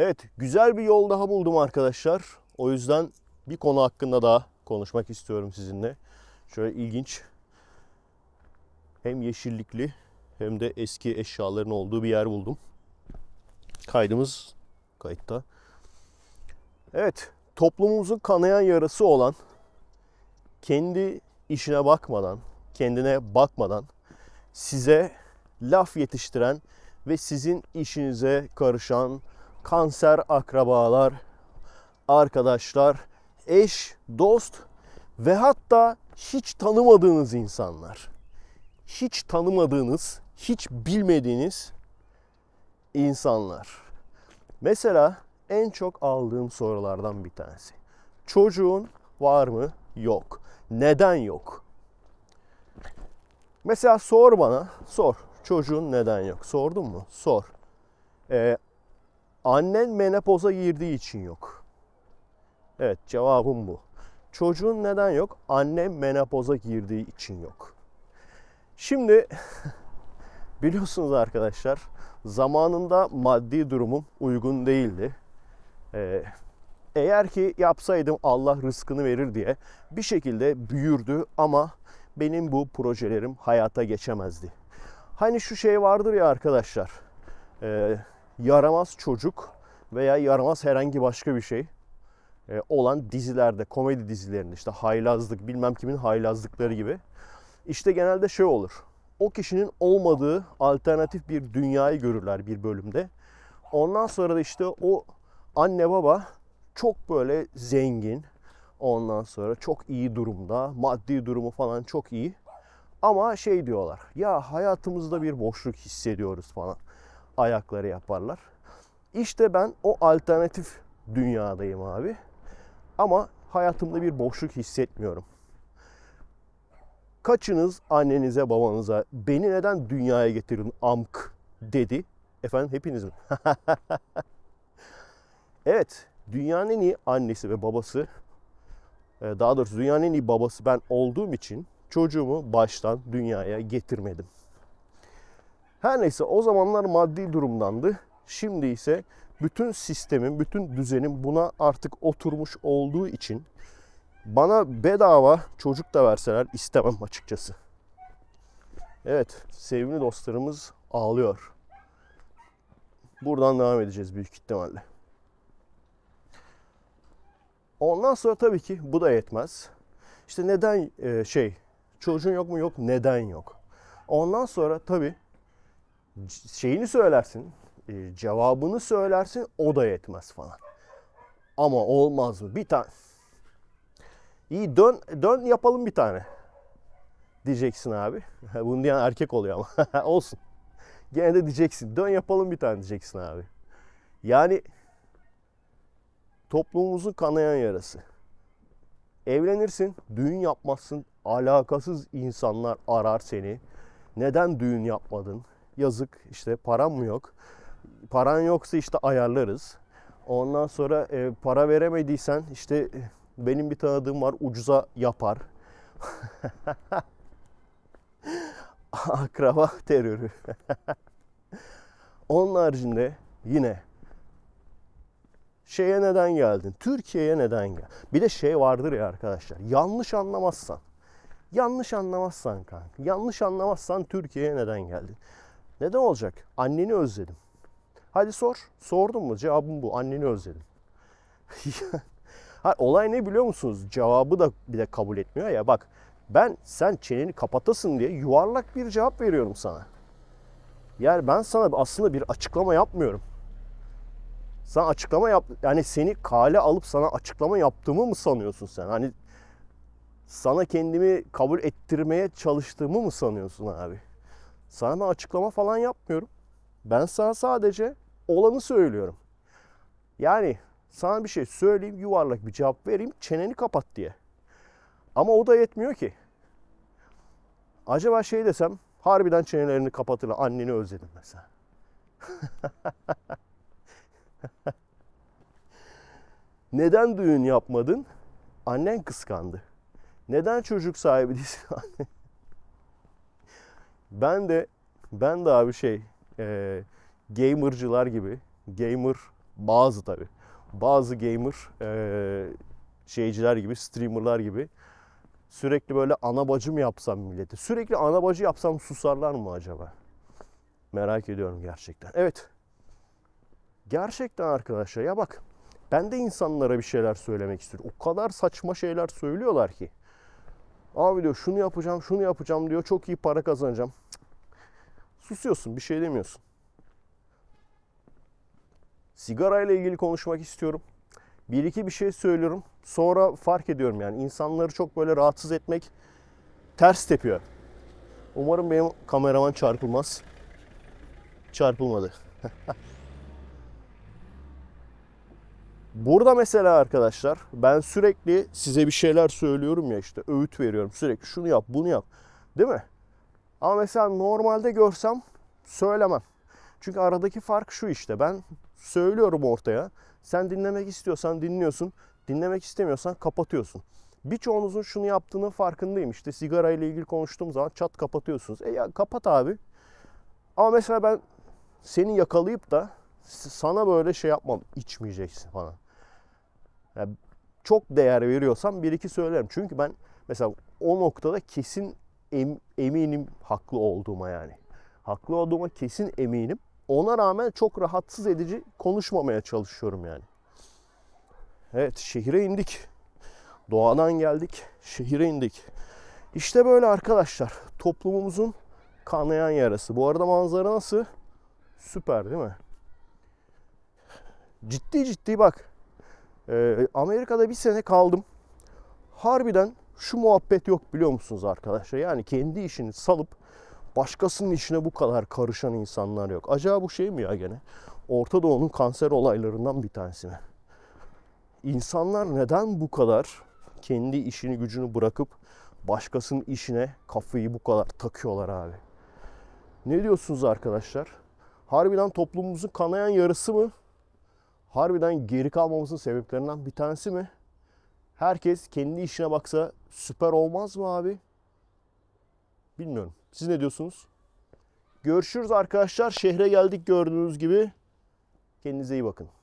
Evet güzel bir yol daha buldum arkadaşlar. O yüzden bir konu hakkında daha konuşmak istiyorum sizinle. Şöyle ilginç hem yeşillikli hem de eski eşyaların olduğu bir yer buldum. Kaydımız kayıtta. Evet toplumumuzun kanayan yarası olan kendi işine bakmadan, kendine bakmadan size laf yetiştiren ve sizin işinize karışan kanser akrabalar, arkadaşlar, eş, dost ve hatta hiç tanımadığınız insanlar. Hiç tanımadığınız, hiç bilmediğiniz insanlar. Mesela en çok aldığım sorulardan bir tanesi. Çocuğun var mı? Yok. Neden yok? Mesela sor bana, sor. Çocuğun neden yok? Sordun mu? Sor. Ee, Annen menopoza girdiği için yok. Evet cevabım bu. Çocuğun neden yok? Anne menopoza girdiği için yok. Şimdi biliyorsunuz arkadaşlar zamanında maddi durumum uygun değildi. Ee, eğer ki yapsaydım Allah rızkını verir diye bir şekilde büyürdü ama benim bu projelerim hayata geçemezdi. Hani şu şey vardır ya arkadaşlar. E, yaramaz çocuk veya yaramaz herhangi başka bir şey e, olan dizilerde, komedi dizilerinde işte haylazlık, bilmem kimin haylazlıkları gibi. İşte genelde şey olur. O kişinin olmadığı alternatif bir dünyayı görürler bir bölümde. Ondan sonra da işte o anne baba çok böyle zengin. Ondan sonra çok iyi durumda. Maddi durumu falan çok iyi. Ama şey diyorlar. Ya hayatımızda bir boşluk hissediyoruz falan ayakları yaparlar. İşte ben o alternatif dünyadayım abi. Ama hayatımda bir boşluk hissetmiyorum. Kaçınız annenize babanıza beni neden dünyaya getirin amk dedi. Efendim hepiniz mi? evet dünyanın en iyi annesi ve babası e, daha doğrusu dünyanın en iyi babası ben olduğum için çocuğumu baştan dünyaya getirmedim. Her neyse o zamanlar maddi durumdandı. Şimdi ise bütün sistemin, bütün düzenin buna artık oturmuş olduğu için bana bedava çocuk da verseler istemem açıkçası. Evet, sevgili dostlarımız ağlıyor. Buradan devam edeceğiz büyük ihtimalle. Ondan sonra tabii ki bu da yetmez. İşte neden e, şey, çocuğun yok mu yok, neden yok. Ondan sonra tabii şeyini söylersin, e, cevabını söylersin o da yetmez falan. Ama olmaz mı? Bir tane. İyi dön dön yapalım bir tane. Diyeceksin abi. Bunu diyen erkek oluyor ama. Olsun. Gene de diyeceksin. Dön yapalım bir tane diyeceksin abi. Yani toplumumuzun kanayan yarası. Evlenirsin, düğün yapmazsın. Alakasız insanlar arar seni. Neden düğün yapmadın? yazık işte param mı yok? Paran yoksa işte ayarlarız. Ondan sonra e, para veremediysen işte e, benim bir tanıdığım var ucuza yapar. Akraba terörü. Onun haricinde yine şeye neden geldin? Türkiye'ye neden gel? Bir de şey vardır ya arkadaşlar. Yanlış anlamazsan. Yanlış anlamazsan kanka. Yanlış anlamazsan Türkiye'ye neden geldin? Neden olacak? Anneni özledim. Hadi sor. Sordun mu? Cevabım bu. Anneni özledim. olay ne biliyor musunuz? Cevabı da bile kabul etmiyor ya. Bak ben sen çeneni kapatasın diye yuvarlak bir cevap veriyorum sana. Yani ben sana aslında bir açıklama yapmıyorum. Sen açıklama yap yani seni kale alıp sana açıklama yaptığımı mı sanıyorsun sen? Hani sana kendimi kabul ettirmeye çalıştığımı mı sanıyorsun abi? Sana ben açıklama falan yapmıyorum. Ben sana sadece olanı söylüyorum. Yani sana bir şey söyleyeyim, yuvarlak bir cevap vereyim, çeneni kapat diye. Ama o da yetmiyor ki. Acaba şey desem, harbiden çenelerini kapatırlar, anneni özledim mesela. Neden düğün yapmadın? Annen kıskandı. Neden çocuk sahibi değilsin? Ben de ben de abi şey e, gamercılar gibi gamer bazı tabi bazı gamer e, şeyciler gibi streamerlar gibi sürekli böyle ana bacım yapsam millete sürekli ana bacı yapsam susarlar mı acaba? Merak ediyorum gerçekten. Evet. Gerçekten arkadaşlar ya bak ben de insanlara bir şeyler söylemek istiyorum. O kadar saçma şeyler söylüyorlar ki. Abi diyor şunu yapacağım, şunu yapacağım diyor. Çok iyi para kazanacağım. Susuyorsun, bir şey demiyorsun. Sigara ile ilgili konuşmak istiyorum. Bir iki bir şey söylüyorum. Sonra fark ediyorum yani insanları çok böyle rahatsız etmek ters tepiyor. Umarım benim kameraman çarpılmaz. Çarpılmadı. Burada mesela arkadaşlar ben sürekli size bir şeyler söylüyorum ya işte öğüt veriyorum sürekli şunu yap bunu yap değil mi? Ama mesela normalde görsem söylemem. Çünkü aradaki fark şu işte ben söylüyorum ortaya. Sen dinlemek istiyorsan dinliyorsun. Dinlemek istemiyorsan kapatıyorsun. Birçoğunuzun şunu yaptığının farkındayım. işte sigarayla ilgili konuştuğum zaman çat kapatıyorsunuz. E ya kapat abi. Ama mesela ben seni yakalayıp da sana böyle şey yapmam içmeyeceksin falan. Yani çok değer veriyorsam bir iki söylerim. Çünkü ben mesela o noktada kesin em, eminim haklı olduğuma yani. Haklı olduğuma kesin eminim. Ona rağmen çok rahatsız edici konuşmamaya çalışıyorum yani. Evet şehire indik. Doğadan geldik. Şehire indik. İşte böyle arkadaşlar. Toplumumuzun kanayan yarası. Bu arada manzara nasıl? Süper değil mi? Ciddi ciddi bak. Ee, Amerika'da bir sene kaldım. Harbiden şu muhabbet yok biliyor musunuz arkadaşlar? Yani kendi işini salıp başkasının işine bu kadar karışan insanlar yok. Acaba bu şey mi ya gene? Orta Doğu'nun kanser olaylarından bir tanesi mi? İnsanlar neden bu kadar kendi işini gücünü bırakıp başkasının işine kafayı bu kadar takıyorlar abi? Ne diyorsunuz arkadaşlar? Harbiden toplumumuzun kanayan yarısı mı? harbiden geri kalmamızın sebeplerinden bir tanesi mi? Herkes kendi işine baksa süper olmaz mı abi? Bilmiyorum. Siz ne diyorsunuz? Görüşürüz arkadaşlar. Şehre geldik gördüğünüz gibi. Kendinize iyi bakın.